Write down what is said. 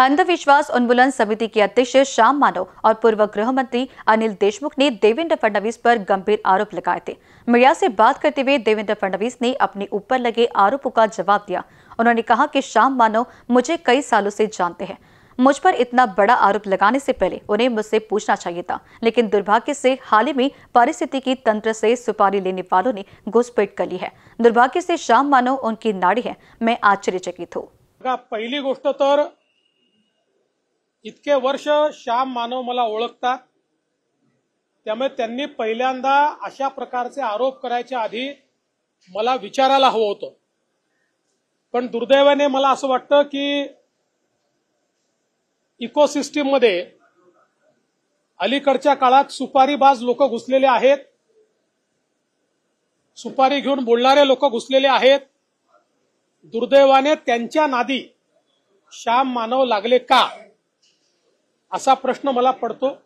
अंधविश्वास उन्मूलन समिति के अध्यक्ष श्याम मानव और पूर्व गृह मंत्री अनिल देशमुख ने देवेंद्र फडणवीस पर गंभीर आरोप लगाए थे मीडिया से बात करते हुए देवेंद्र फडणवीस ने अपने ऊपर लगे आरोपों का जवाब दिया उन्होंने कहा कि श्याम मानव मुझे कई सालों से जानते हैं मुझ पर इतना बड़ा आरोप लगाने से पहले उन्हें मुझसे पूछना चाहिए था लेकिन दुर्भाग्य से हाल ही में परिस्थिति की तंत्र से सुपारी लेने वालों ने घुसपैठ कर ली है दुर्भाग्य से श्याम मानव उनकी नाड़ी है मैं आश्चर्यचकित हूँ पहली गोष्ट तो इतके वर्ष श्याम मानव मला ओळखतात त्यामुळे त्यांनी पहिल्यांदा अशा प्रकारचे आरोप करायच्या आधी मला विचारायला हवं होतं पण दुर्दैवाने मला असं वाटतं की मध्ये अलीकडच्या काळात सुपारीबाज लोक घुसलेले आहेत सुपारी घेऊन बोलणारे लोक घुसलेले आहेत दुर्दैवाने त्यांच्या नादी श्याम मानव लागले का असा प्रश्न मला पडतो